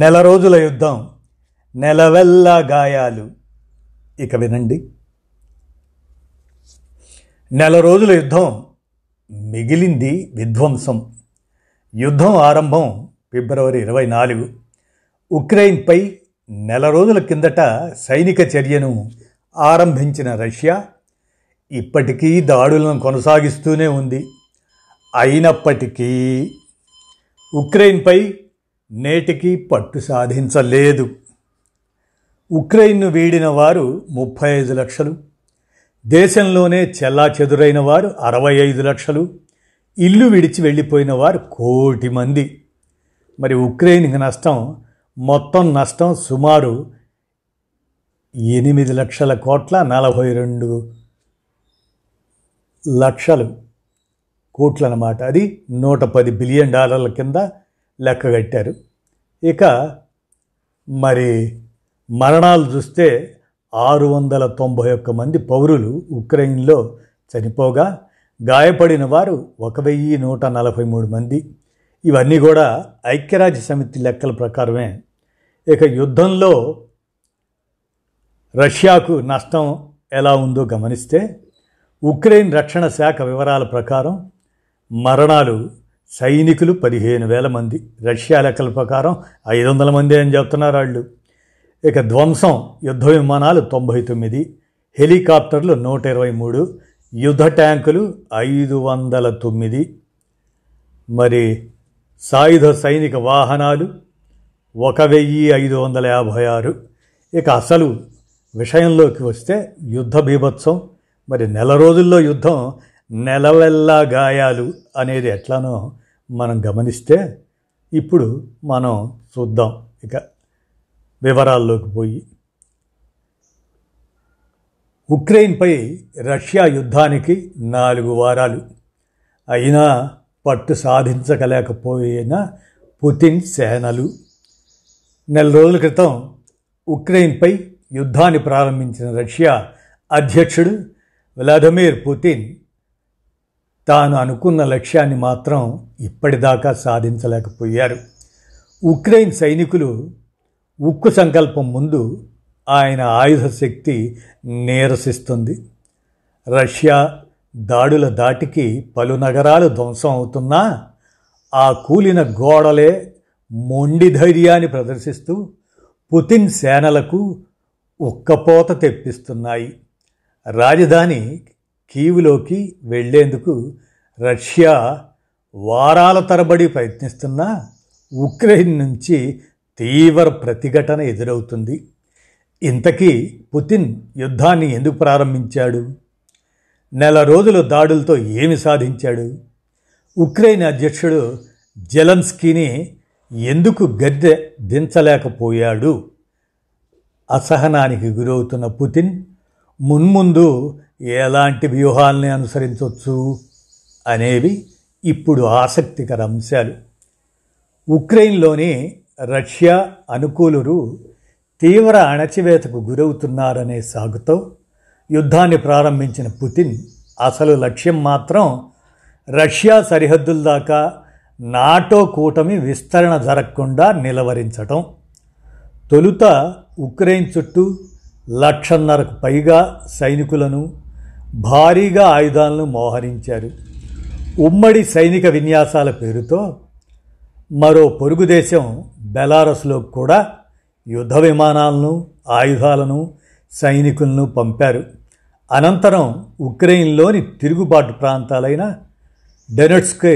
నెల రోజుల యుద్ధం నెలవెల్లా గాయాలు ఇక వినండి నెల రోజుల యుద్ధం మిగిలింది విధ్వంసం యుద్ధం ఆరంభం ఫిబ్రవరి ఇరవై నాలుగు ఉక్రెయిన్పై నెల రోజుల కిందట సైనిక చర్యను ఆరంభించిన రష్యా ఇప్పటికీ దాడులను కొనసాగిస్తూనే ఉంది అయినప్పటికీ ఉక్రెయిన్పై నేటికీ పట్టు సాధించలేదు ఉక్రెయిన్ను వీడిన వారు ముప్పై ఐదు లక్షలు దేశంలోనే చెల్లా చెదురైన వారు అరవై ఐదు లక్షలు ఇల్లు విడిచి వెళ్ళిపోయిన వారు కోటి మంది మరి ఉక్రెయిన్కి నష్టం మొత్తం నష్టం సుమారు ఎనిమిది లక్షల కోట్ల నలభై రెండు లక్షలు కోట్లన్నమాట అది నూట పది బిలియన్ డాలర్ల కింద లెక్కగట్టారు ఇక మరి మరణాలు చూస్తే ఆరు వందల తొంభై ఒక్క మంది పౌరులు ఉక్రెయిన్లో చనిపోగా గాయపడిన వారు ఒక వెయ్యి నూట నలభై మూడు మంది ఇవన్నీ కూడా ఐక్యరాజ్య సమితి లెక్కల ప్రకారమే ఇక యుద్ధంలో రష్యాకు నష్టం ఎలా ఉందో గమనిస్తే ఉక్రెయిన్ రక్షణ శాఖ వివరాల ప్రకారం మరణాలు సైనికులు పదిహేను వేల మంది రష్యా లెక్కల ప్రకారం ఐదు వందల మంది అని చెప్తున్నారు వాళ్ళు ఇక ధ్వంసం యుద్ధ విమానాలు తొంభై తొమ్మిది హెలికాప్టర్లు నూట ఇరవై మూడు యుద్ధ ట్యాంకులు ఐదు వందల తొమ్మిది మరి సాయుధ సైనిక వాహనాలు ఒక వెయ్యి ఐదు వందల యాభై ఆరు ఇక అసలు విషయంలోకి వస్తే యుద్ధ బీభత్సం మరి నెల రోజుల్లో యుద్ధం నెలవెల్లా గాయాలు అనేది ఎట్లానో మనం గమనిస్తే ఇప్పుడు మనం చూద్దాం ఇక వివరాల్లోకి పోయి ఉక్రెయిన్పై రష్యా యుద్ధానికి నాలుగు వారాలు అయినా పట్టు సాధించగలేకపోయిన పుతిన్ సేనలు నెల రోజుల క్రితం ఉక్రెయిన్పై యుద్ధాన్ని ప్రారంభించిన రష్యా అధ్యక్షుడు వ్లాదిమిర్ పుతిన్ తాను అనుకున్న లక్ష్యాన్ని మాత్రం ఇప్పటిదాకా సాధించలేకపోయారు ఉక్రెయిన్ సైనికులు ఉక్కు సంకల్పం ముందు ఆయన ఆయుధ శక్తి నీరసిస్తుంది రష్యా దాడుల దాటికి పలు నగరాలు ధ్వంసం అవుతున్నా ఆ కూలిన గోడలే మొండి ధైర్యాన్ని ప్రదర్శిస్తూ పుతిన్ సేనలకు ఉక్కపోత తెప్పిస్తున్నాయి రాజధాని కీవులోకి వెళ్లేందుకు రష్యా వారాల తరబడి ప్రయత్నిస్తున్న ఉక్రెయిన్ నుంచి తీవ్ర ప్రతిఘటన ఎదురవుతుంది ఇంతకీ పుతిన్ యుద్ధాన్ని ఎందుకు ప్రారంభించాడు నెల రోజుల దాడులతో ఏమి సాధించాడు ఉక్రెయిన్ అధ్యక్షుడు జెలన్స్కీని ఎందుకు గద్దె దించలేకపోయాడు అసహనానికి గురవుతున్న పుతిన్ మున్ముందు ఎలాంటి వ్యూహాలని అనుసరించవచ్చు అనేవి ఇప్పుడు ఆసక్తికర అంశాలు ఉక్రెయిన్లోని రష్యా అనుకూలురు తీవ్ర అణచివేతకు గురవుతున్నారనే సాగుతో యుద్ధాన్ని ప్రారంభించిన పుతిన్ అసలు లక్ష్యం మాత్రం రష్యా సరిహద్దుల దాకా నాటో కూటమి విస్తరణ జరగకుండా నిలవరించటం తొలుత ఉక్రెయిన్ చుట్టూ లక్షన్నరకు పైగా సైనికులను భారీగా ఆయుధాలను మోహరించారు ఉమ్మడి సైనిక విన్యాసాల పేరుతో మరో పొరుగు దేశం బెలారస్లో కూడా యుద్ధ విమానాలను ఆయుధాలను సైనికులను పంపారు అనంతరం ఉక్రెయిన్లోని తిరుగుబాటు ప్రాంతాలైన డెనట్స్కే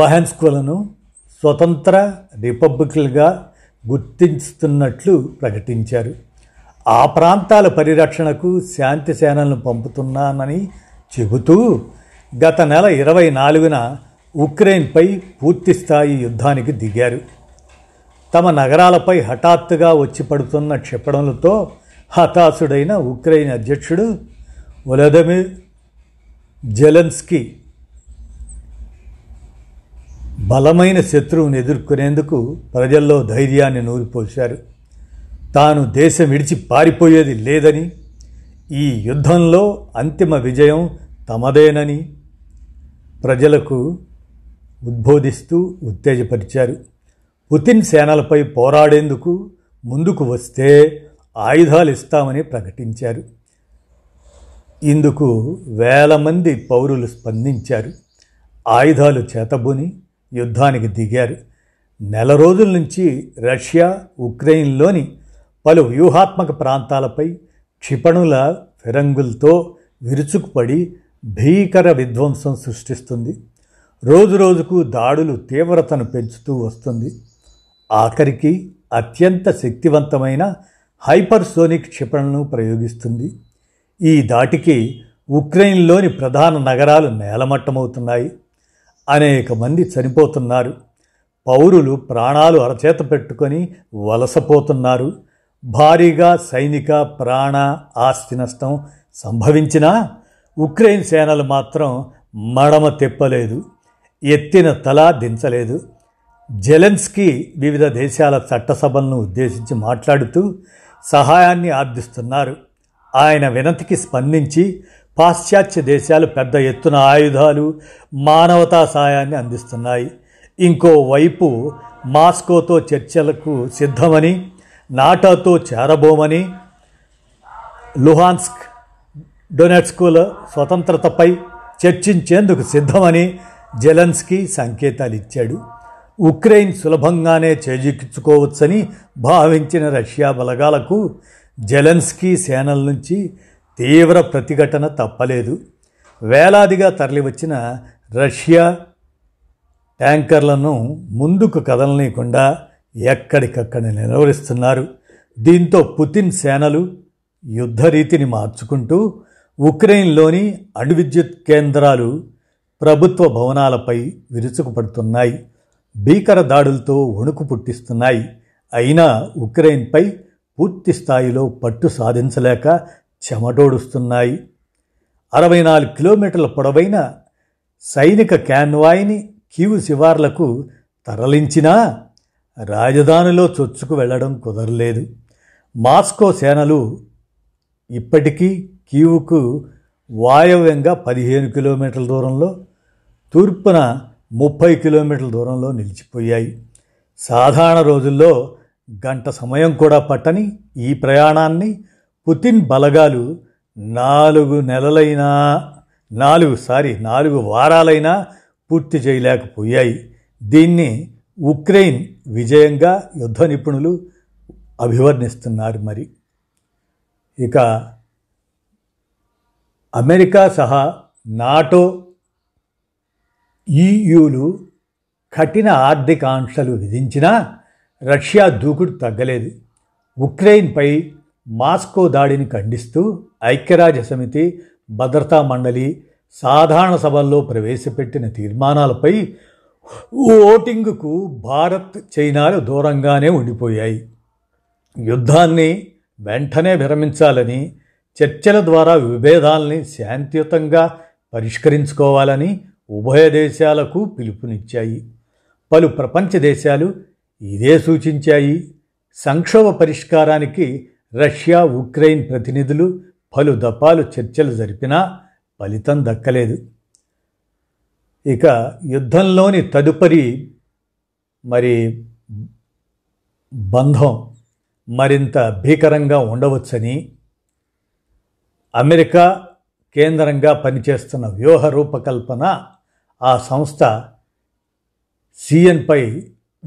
బహెన్స్కులను స్వతంత్ర రిపబ్లిక్లుగా గుర్తిస్తున్నట్లు ప్రకటించారు ఆ ప్రాంతాల పరిరక్షణకు శాంతి సేనలను పంపుతున్నానని చెబుతూ గత నెల ఇరవై నాలుగున ఉక్రెయిన్పై పూర్తిస్థాయి యుద్ధానికి దిగారు తమ నగరాలపై హఠాత్తుగా వచ్చి పడుతున్న క్షిపణలతో హతాశుడైన ఉక్రెయిన్ అధ్యక్షుడు వలదమిర్ జెలెన్స్కీ బలమైన శత్రువును ఎదుర్కొనేందుకు ప్రజల్లో ధైర్యాన్ని నూరిపోశారు తాను దేశం విడిచి పారిపోయేది లేదని ఈ యుద్ధంలో అంతిమ విజయం తమదేనని ప్రజలకు ఉద్బోధిస్తూ ఉత్తేజపరిచారు పుతిన్ సేనలపై పోరాడేందుకు ముందుకు వస్తే ఆయుధాలు ఇస్తామని ప్రకటించారు ఇందుకు వేల మంది పౌరులు స్పందించారు ఆయుధాలు చేతబుని యుద్ధానికి దిగారు నెల రోజుల నుంచి రష్యా ఉక్రెయిన్లోని పలు వ్యూహాత్మక ప్రాంతాలపై క్షిపణుల ఫిరంగులతో విరుచుకుపడి భీకర విధ్వంసం సృష్టిస్తుంది రోజురోజుకు దాడులు తీవ్రతను పెంచుతూ వస్తుంది ఆఖరికి అత్యంత శక్తివంతమైన హైపర్సోనిక్ క్షిపణను ప్రయోగిస్తుంది ఈ దాటికి ఉక్రెయిన్లోని ప్రధాన నగరాలు నేలమట్టమవుతున్నాయి అనేక మంది చనిపోతున్నారు పౌరులు ప్రాణాలు అరచేత పెట్టుకొని వలసపోతున్నారు భారీగా సైనిక ప్రాణ ఆస్తి నష్టం సంభవించినా ఉక్రెయిన్ సేనలు మాత్రం మడమ తెప్పలేదు ఎత్తిన తల దించలేదు జెలెన్స్కీ వివిధ దేశాల చట్టసభలను ఉద్దేశించి మాట్లాడుతూ సహాయాన్ని ఆర్థిస్తున్నారు ఆయన వినతికి స్పందించి పాశ్చాత్య దేశాలు పెద్ద ఎత్తున ఆయుధాలు మానవతా సహాయాన్ని అందిస్తున్నాయి ఇంకోవైపు మాస్కోతో చర్చలకు సిద్ధమని నాటాతో చేరబోమని లుహాన్స్క్ డొనెట్స్కుల స్వతంత్రతపై చర్చించేందుకు సిద్ధమని జెలెన్స్కీ సంకేతాలు ఇచ్చాడు ఉక్రెయిన్ సులభంగానే చేజిక్కించుకోవచ్చని భావించిన రష్యా బలగాలకు జెలెన్స్కీ సేనల నుంచి తీవ్ర ప్రతిఘటన తప్పలేదు వేలాదిగా తరలివచ్చిన రష్యా ట్యాంకర్లను ముందుకు కదలనీయకుండా ఎక్కడికక్కడ నిలవరిస్తున్నారు దీంతో పుతిన్ సేనలు యుద్ధరీతిని మార్చుకుంటూ ఉక్రెయిన్లోని అణువిద్యుత్ కేంద్రాలు ప్రభుత్వ భవనాలపై విరుచుకుపడుతున్నాయి భీకర దాడులతో వణుకు పుట్టిస్తున్నాయి అయినా ఉక్రెయిన్పై పూర్తి స్థాయిలో పట్టు సాధించలేక చెమటోడుస్తున్నాయి అరవై నాలుగు కిలోమీటర్ల పొడవైన సైనిక క్యాన్వాయిని కీవు శివార్లకు తరలించినా రాజధానిలో చొచ్చుకు వెళ్ళడం కుదరలేదు మాస్కో సేనలు ఇప్పటికీ కీవుకు వాయవ్యంగా పదిహేను కిలోమీటర్ల దూరంలో తూర్పున ముప్పై కిలోమీటర్ల దూరంలో నిలిచిపోయాయి సాధారణ రోజుల్లో గంట సమయం కూడా పట్టని ఈ ప్రయాణాన్ని పుతిన్ బలగాలు నాలుగు నెలలైనా నాలుగు సారీ నాలుగు వారాలైనా పూర్తి చేయలేకపోయాయి దీన్ని ఉక్రెయిన్ విజయంగా యుద్ధ నిపుణులు అభివర్ణిస్తున్నారు మరి ఇక అమెరికా సహా నాటో ఈయులు కఠిన ఆర్థిక ఆంక్షలు విధించినా రష్యా దూకుడు తగ్గలేదు ఉక్రెయిన్పై మాస్కో దాడిని ఖండిస్తూ ఐక్యరాజ్య సమితి భద్రతా మండలి సాధారణ సభల్లో ప్రవేశపెట్టిన తీర్మానాలపై ఓటింగ్కు భారత్ చైనాలు దూరంగానే ఉండిపోయాయి యుద్ధాన్ని వెంటనే విరమించాలని చర్చల ద్వారా విభేదాల్ని శాంతియుతంగా పరిష్కరించుకోవాలని ఉభయ దేశాలకు పిలుపునిచ్చాయి పలు ప్రపంచ దేశాలు ఇదే సూచించాయి సంక్షోభ పరిష్కారానికి రష్యా ఉక్రెయిన్ ప్రతినిధులు పలు దఫాలు చర్చలు జరిపినా ఫలితం దక్కలేదు ఇక యుద్ధంలోని తదుపరి మరి బంధం మరింత భీకరంగా ఉండవచ్చని అమెరికా కేంద్రంగా పనిచేస్తున్న వ్యూహ రూపకల్పన ఆ సంస్థ సిఎన్పై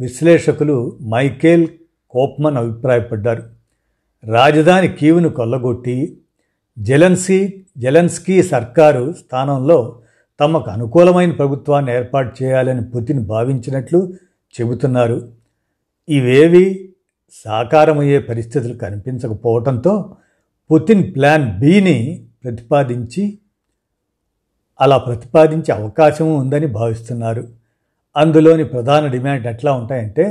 విశ్లేషకులు మైకేల్ కోప్మన్ అభిప్రాయపడ్డారు రాజధాని కీవును కొల్లగొట్టి జెలెన్సీ జెలెన్స్కీ సర్కారు స్థానంలో తమకు అనుకూలమైన ప్రభుత్వాన్ని ఏర్పాటు చేయాలని పుతిన్ భావించినట్లు చెబుతున్నారు ఇవేవి సాకారమయ్యే పరిస్థితులు కనిపించకపోవడంతో పుతిన్ ప్లాన్ బిని ప్రతిపాదించి అలా ప్రతిపాదించే అవకాశం ఉందని భావిస్తున్నారు అందులోని ప్రధాన డిమాండ్ ఎట్లా ఉంటాయంటే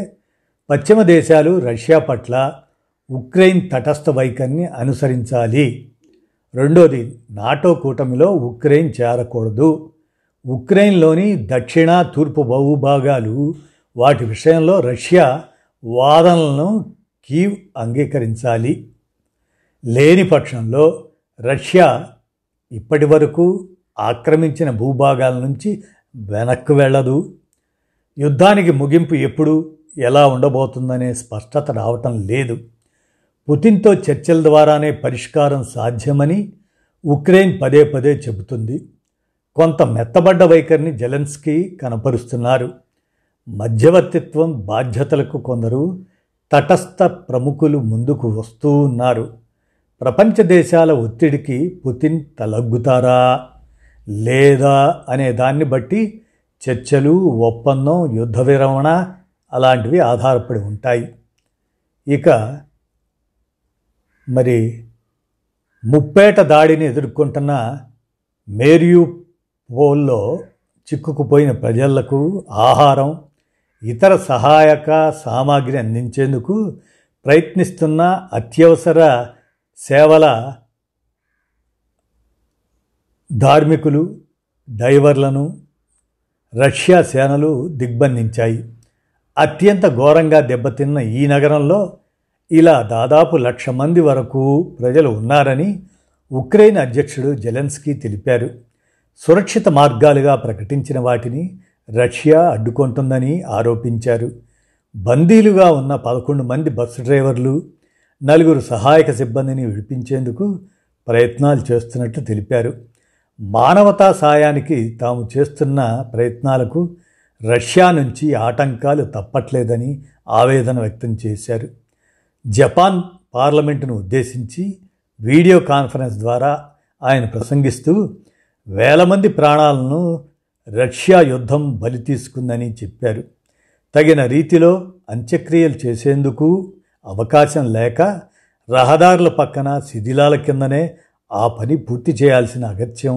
పశ్చిమ దేశాలు రష్యా పట్ల ఉక్రెయిన్ తటస్థ వైఖరిని అనుసరించాలి రెండోది నాటో కూటమిలో ఉక్రెయిన్ చేరకూడదు ఉక్రెయిన్లోని దక్షిణ తూర్పు బహుభాగాలు వాటి విషయంలో రష్యా వాదనలను కీవ్ అంగీకరించాలి లేని పక్షంలో రష్యా ఇప్పటి వరకు ఆక్రమించిన భూభాగాల నుంచి వెనక్కు వెళ్ళదు యుద్ధానికి ముగింపు ఎప్పుడు ఎలా ఉండబోతుందనే స్పష్టత రావటం లేదు పుతిన్తో చర్చల ద్వారానే పరిష్కారం సాధ్యమని ఉక్రెయిన్ పదే పదే చెబుతుంది కొంత మెత్తబడ్డ వైఖరిని జెలెన్స్కీ కనపరుస్తున్నారు మధ్యవర్తిత్వం బాధ్యతలకు కొందరు తటస్థ ప్రముఖులు ముందుకు వస్తూ ఉన్నారు ప్రపంచ దేశాల ఒత్తిడికి పుతిన్ తలగ్గుతారా లేదా అనే దాన్ని బట్టి చర్చలు ఒప్పందం యుద్ధ విరమణ అలాంటివి ఆధారపడి ఉంటాయి ఇక మరి ముప్పేట దాడిని ఎదుర్కొంటున్న మేరియు ఓల్లో చిక్కుకుపోయిన ప్రజలకు ఆహారం ఇతర సహాయక సామాగ్రి అందించేందుకు ప్రయత్నిస్తున్న అత్యవసర సేవల ధార్మికులు డైవర్లను రష్యా సేనలు దిగ్బంధించాయి అత్యంత ఘోరంగా దెబ్బతిన్న ఈ నగరంలో ఇలా దాదాపు లక్ష మంది వరకు ప్రజలు ఉన్నారని ఉక్రెయిన్ అధ్యక్షుడు జెలెన్స్కీ తెలిపారు సురక్షిత మార్గాలుగా ప్రకటించిన వాటిని రష్యా అడ్డుకుంటుందని ఆరోపించారు బందీలుగా ఉన్న పదకొండు మంది బస్సు డ్రైవర్లు నలుగురు సహాయక సిబ్బందిని విడిపించేందుకు ప్రయత్నాలు చేస్తున్నట్లు తెలిపారు మానవతా సాయానికి తాము చేస్తున్న ప్రయత్నాలకు రష్యా నుంచి ఆటంకాలు తప్పట్లేదని ఆవేదన వ్యక్తం చేశారు జపాన్ పార్లమెంటును ఉద్దేశించి వీడియో కాన్ఫరెన్స్ ద్వారా ఆయన ప్రసంగిస్తూ వేల మంది ప్రాణాలను రష్యా యుద్ధం బలి తీసుకుందని చెప్పారు తగిన రీతిలో అంత్యక్రియలు చేసేందుకు అవకాశం లేక రహదారుల పక్కన శిథిలాల కిందనే ఆ పని పూర్తి చేయాల్సిన అగత్యం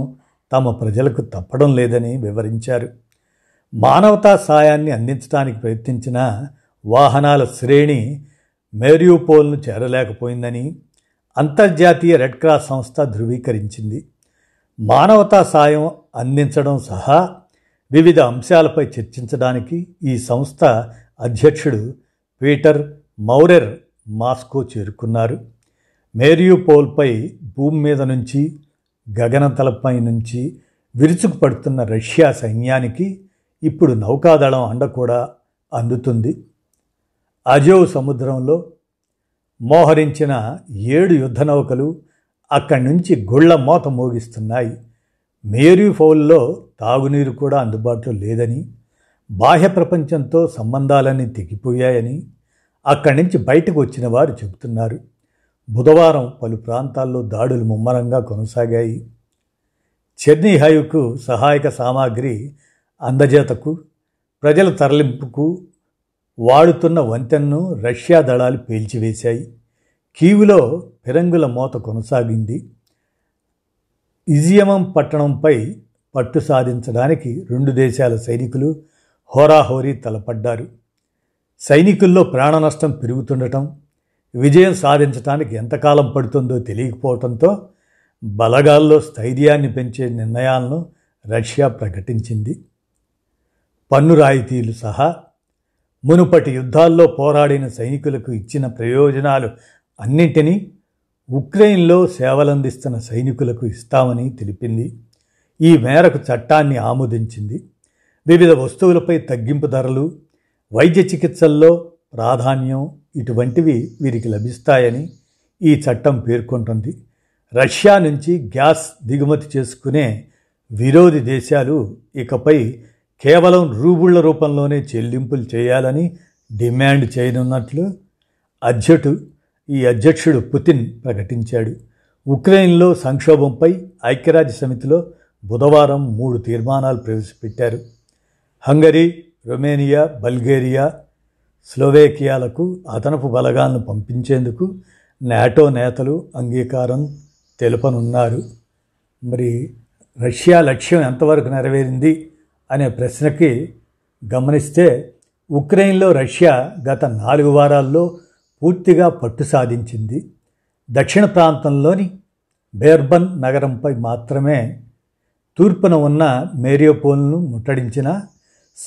తమ ప్రజలకు తప్పడం లేదని వివరించారు మానవతా సాయాన్ని అందించడానికి ప్రయత్నించిన వాహనాల శ్రేణి మేరియోపోల్ను చేరలేకపోయిందని అంతర్జాతీయ రెడ్ క్రాస్ సంస్థ ధృవీకరించింది మానవతా సాయం అందించడం సహా వివిధ అంశాలపై చర్చించడానికి ఈ సంస్థ అధ్యక్షుడు పీటర్ మౌరెర్ మాస్కో చేరుకున్నారు మేరియుపోల్పై భూమి మీద నుంచి గగనతలపై నుంచి విరుచుకు పడుతున్న రష్యా సైన్యానికి ఇప్పుడు నౌకాదళం అండ కూడా అందుతుంది అజోవ్ సముద్రంలో మోహరించిన ఏడు యుద్ధ నౌకలు అక్కడి నుంచి గుళ్ల మోత మోగిస్తున్నాయి మేరీ ఫౌల్లో తాగునీరు కూడా అందుబాటులో లేదని బాహ్య ప్రపంచంతో సంబంధాలన్నీ తెగిపోయాయని అక్కడి నుంచి బయటకు వచ్చిన వారు చెబుతున్నారు బుధవారం పలు ప్రాంతాల్లో దాడులు ముమ్మరంగా కొనసాగాయి హైవ్కు సహాయక సామాగ్రి అందజేతకు ప్రజల తరలింపుకు వాడుతున్న వంతెన్ను రష్యా దళాలు పేల్చివేశాయి కీవులో ఫిరంగుల మోత కొనసాగింది ఇజియమం పట్టణంపై పట్టు సాధించడానికి రెండు దేశాల సైనికులు హోరాహోరీ తలపడ్డారు సైనికుల్లో ప్రాణ నష్టం పెరుగుతుండటం విజయం సాధించడానికి ఎంతకాలం పడుతుందో తెలియకపోవడంతో బలగాల్లో స్థైర్యాన్ని పెంచే నిర్ణయాలను రష్యా ప్రకటించింది పన్ను రాయితీలు సహా మునుపటి యుద్ధాల్లో పోరాడిన సైనికులకు ఇచ్చిన ప్రయోజనాలు అన్నింటినీ ఉక్రెయిన్లో సేవలందిస్తున్న సైనికులకు ఇస్తామని తెలిపింది ఈ మేరకు చట్టాన్ని ఆమోదించింది వివిధ వస్తువులపై తగ్గింపు ధరలు వైద్య చికిత్సల్లో ప్రాధాన్యం ఇటువంటివి వీరికి లభిస్తాయని ఈ చట్టం పేర్కొంటుంది రష్యా నుంచి గ్యాస్ దిగుమతి చేసుకునే విరోధి దేశాలు ఇకపై కేవలం రూబుళ్ల రూపంలోనే చెల్లింపులు చేయాలని డిమాండ్ చేయనున్నట్లు అధ్యటు ఈ అధ్యక్షుడు పుతిన్ ప్రకటించాడు ఉక్రెయిన్లో సంక్షోభంపై ఐక్యరాజ్య సమితిలో బుధవారం మూడు తీర్మానాలు ప్రవేశపెట్టారు హంగరీ రొమేనియా బల్గేరియా స్లోవేకియాలకు అదనపు బలగాలను పంపించేందుకు నాటో నేతలు అంగీకారం తెలుపనున్నారు మరి రష్యా లక్ష్యం ఎంతవరకు నెరవేరింది అనే ప్రశ్నకి గమనిస్తే ఉక్రెయిన్లో రష్యా గత నాలుగు వారాల్లో పూర్తిగా పట్టు సాధించింది దక్షిణ ప్రాంతంలోని బేర్బన్ నగరంపై మాత్రమే తూర్పున ఉన్న మేరియోపోల్ను ముట్టడించిన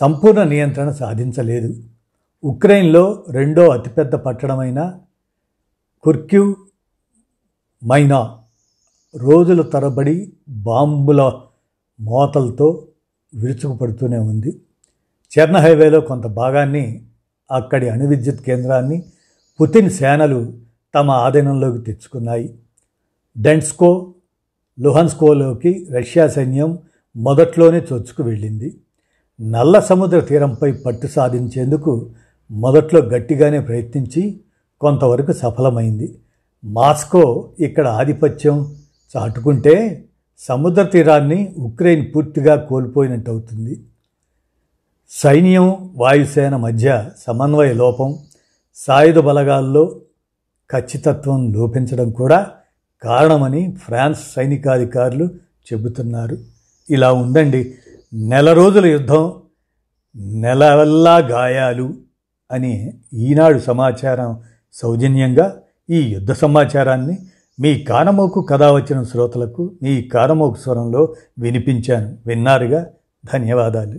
సంపూర్ణ నియంత్రణ సాధించలేదు ఉక్రెయిన్లో రెండో అతిపెద్ద పట్టణమైన కుర్క్యూ మైనా రోజుల తరబడి బాంబుల మోతలతో విరుచుకుపడుతూనే ఉంది చెర్న హైవేలో కొంత భాగాన్ని అక్కడి అణువిద్యుత్ కేంద్రాన్ని పుతిన్ సేనలు తమ ఆధీనంలోకి తెచ్చుకున్నాయి డెన్స్కో లుహన్స్కోలోకి రష్యా సైన్యం మొదట్లోనే చొచ్చుకు వెళ్ళింది నల్ల సముద్ర తీరంపై పట్టు సాధించేందుకు మొదట్లో గట్టిగానే ప్రయత్నించి కొంతవరకు సఫలమైంది మాస్కో ఇక్కడ ఆధిపత్యం చాటుకుంటే సముద్ర తీరాన్ని ఉక్రెయిన్ పూర్తిగా కోల్పోయినట్టు అవుతుంది సైన్యం వాయుసేన మధ్య సమన్వయ లోపం సాయుధ బలగాల్లో ఖచ్చితత్వం లోపించడం కూడా కారణమని ఫ్రాన్స్ సైనికాధికారులు చెబుతున్నారు ఇలా ఉందండి నెల రోజుల యుద్ధం నెలవల్లా గాయాలు అని ఈనాడు సమాచారం సౌజన్యంగా ఈ యుద్ధ సమాచారాన్ని మీ కానమోకు కథ వచ్చిన శ్రోతలకు మీ కానమోకు స్వరంలో వినిపించాను విన్నారుగా ధన్యవాదాలు